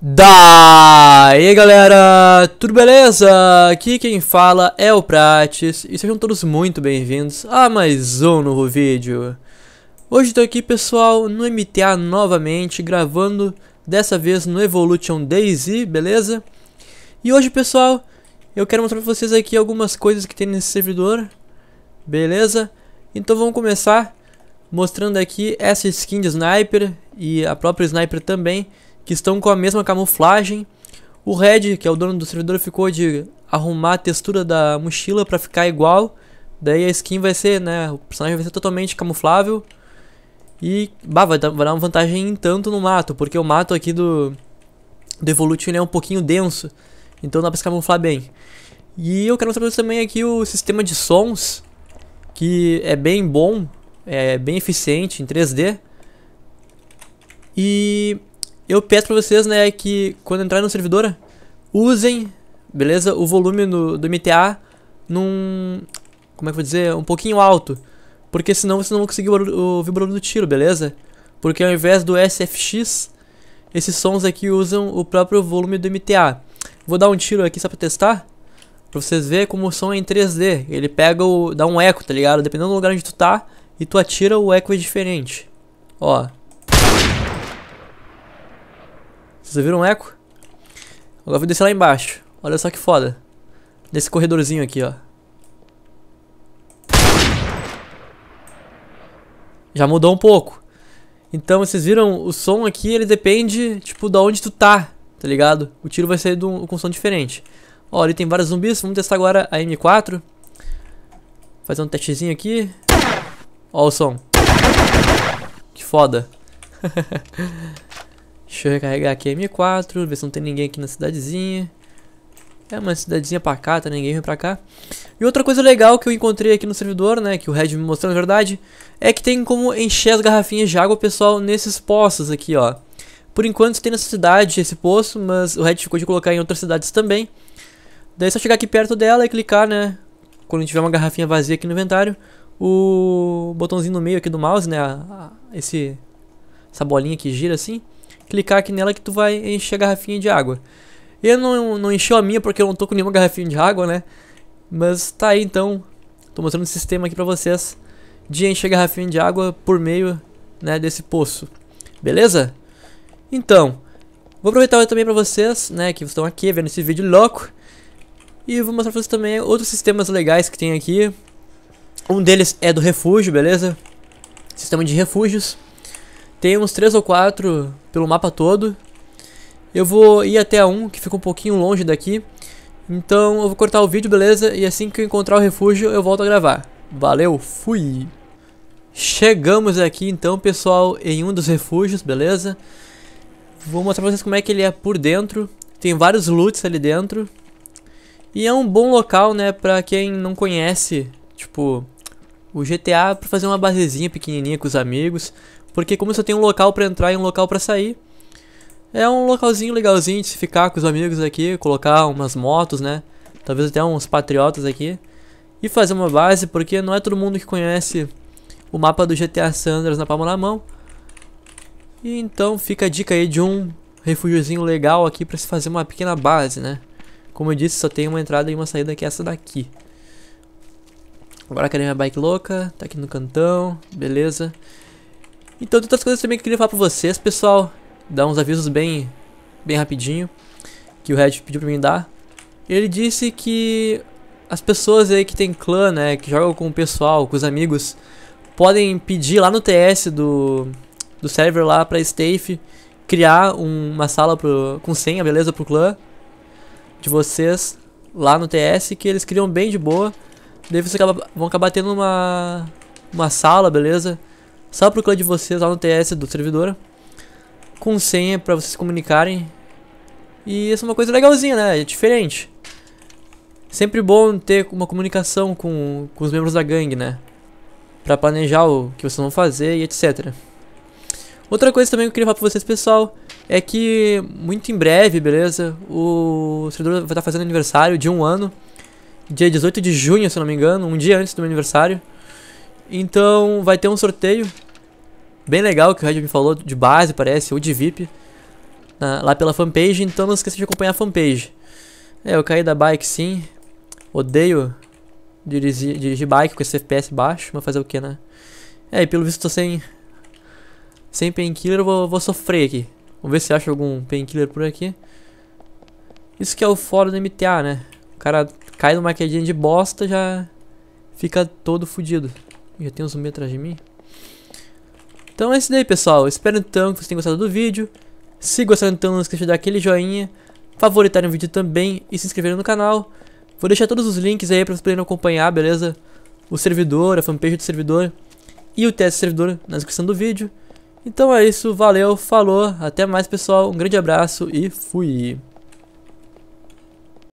Daí galera, tudo beleza? Aqui quem fala é o Prates e sejam todos muito bem-vindos a mais um novo vídeo. Hoje estou aqui pessoal no MTA novamente, gravando dessa vez no Evolution Daisy, beleza? E hoje pessoal, eu quero mostrar pra vocês aqui algumas coisas que tem nesse servidor, beleza? Então vamos começar mostrando aqui essa skin de Sniper e a própria Sniper também que estão com a mesma camuflagem. O Red, que é o dono do servidor, ficou de arrumar a textura da mochila para ficar igual. Daí a skin vai ser, né, o personagem vai ser totalmente camuflável. E, bah, vai dar, uma vantagem em tanto no mato, porque o mato aqui do, do Evolution é um pouquinho denso. Então dá pra se camuflar bem. E eu quero mostrar pra vocês também aqui o sistema de sons, que é bem bom, é bem eficiente em 3D. E eu peço pra vocês, né, que quando entrarem no servidor, usem, beleza, o volume do MTA num... Como é que eu vou dizer? Um pouquinho alto. Porque senão vocês não vão conseguir ouvir o barulho do tiro, beleza? Porque ao invés do SFX, esses sons aqui usam o próprio volume do MTA. Vou dar um tiro aqui só pra testar. Pra vocês verem como o som é em 3D. Ele pega o... dá um eco, tá ligado? Dependendo do lugar onde tu tá e tu atira, o eco é diferente. Ó, Vocês viram um eco? Agora vou descer lá embaixo. Olha só que foda. Nesse corredorzinho aqui, ó. Já mudou um pouco. Então, vocês viram, o som aqui, ele depende, tipo, da onde tu tá, tá ligado? O tiro vai sair um, com som diferente. Ó, ali tem vários zumbis, vamos testar agora a M4. Fazer um testezinho aqui. Ó o som. Que foda. Deixa eu recarregar aqui a M4, ver se não tem ninguém aqui na cidadezinha. É uma cidadezinha cá tá ninguém vem pra cá. E outra coisa legal que eu encontrei aqui no servidor, né, que o Red me mostrou na verdade, é que tem como encher as garrafinhas de água, pessoal, nesses poços aqui, ó. Por enquanto tem nessa cidade esse poço, mas o Red ficou de colocar em outras cidades também. Daí é só chegar aqui perto dela e clicar, né, quando tiver uma garrafinha vazia aqui no inventário, o botãozinho no meio aqui do mouse, né, esse, essa bolinha que gira assim, clicar aqui nela que tu vai encher a garrafinha de água. Eu não, não enchi a minha porque eu não tô com nenhuma garrafinha de água, né? Mas tá aí então. Tô mostrando o sistema aqui pra vocês de encher a garrafinha de água por meio né, desse poço. Beleza? Então, vou aproveitar também pra vocês, né, que estão aqui vendo esse vídeo louco. E vou mostrar pra vocês também outros sistemas legais que tem aqui. Um deles é do refúgio, beleza? Sistema de refúgios. Tem uns 3 ou 4 pelo mapa todo. Eu vou ir até um que fica um pouquinho longe daqui. Então eu vou cortar o vídeo, beleza? E assim que eu encontrar o refúgio eu volto a gravar. Valeu, fui! Chegamos aqui então, pessoal, em um dos refúgios, beleza? Vou mostrar pra vocês como é que ele é por dentro. Tem vários loots ali dentro. E é um bom local, né, pra quem não conhece, tipo, o GTA pra fazer uma basezinha pequenininha com os amigos. Porque como só tem um local para entrar e um local para sair, é um localzinho legalzinho de se ficar com os amigos aqui, colocar umas motos, né? Talvez até uns patriotas aqui. E fazer uma base, porque não é todo mundo que conhece o mapa do GTA Sanders na palma da mão. E então fica a dica aí de um refúgiozinho legal aqui para se fazer uma pequena base, né? Como eu disse, só tem uma entrada e uma saída que é essa daqui. Agora cadê minha bike louca? Tá aqui no cantão, beleza. Então, outras coisas também que eu queria falar pra vocês, pessoal. Dar uns avisos bem, bem rapidinho. Que o Red pediu pra mim dar. Ele disse que as pessoas aí que tem clã, né? Que jogam com o pessoal, com os amigos. Podem pedir lá no TS do, do server lá pra Stafe criar um, uma sala pro, com senha, beleza? Pro clã de vocês lá no TS que eles criam bem de boa. Daí vocês vão acabar tendo uma, uma sala, beleza? Só pro clã de vocês lá no TS do servidor. Com senha pra vocês se comunicarem. E isso é uma coisa legalzinha, né? É diferente. Sempre bom ter uma comunicação com, com os membros da gangue, né? Pra planejar o que vocês vão fazer e etc. Outra coisa também que eu queria falar pra vocês, pessoal, é que muito em breve, beleza? O servidor vai estar fazendo aniversário de um ano. Dia 18 de junho, se eu não me engano, um dia antes do meu aniversário. Então vai ter um sorteio bem legal que o Red me falou, de base parece, ou de VIP, na, lá pela fanpage, então não esqueça de acompanhar a fanpage. É, eu caí da bike sim, odeio dirigir, dirigir bike com esse FPS baixo, mas fazer o que, né? É, e pelo visto tô sem, sem painkiller, eu vou, vou sofrer aqui. Vamos ver se acho algum painkiller por aqui. Isso que é o fora do MTA, né? O cara cai numa quedinha de bosta já fica todo fudido. Já tem um zumbi atrás de mim. Então é isso daí, pessoal. Espero então que vocês tenham gostado do vídeo. Se gostaram, então não esqueça de dar aquele joinha, favoritar o vídeo também e se inscrever no canal. Vou deixar todos os links aí pra vocês poderem acompanhar, beleza? O servidor, a fanpage do servidor e o teste do servidor na descrição do vídeo. Então é isso, valeu, falou, até mais pessoal, um grande abraço e fui!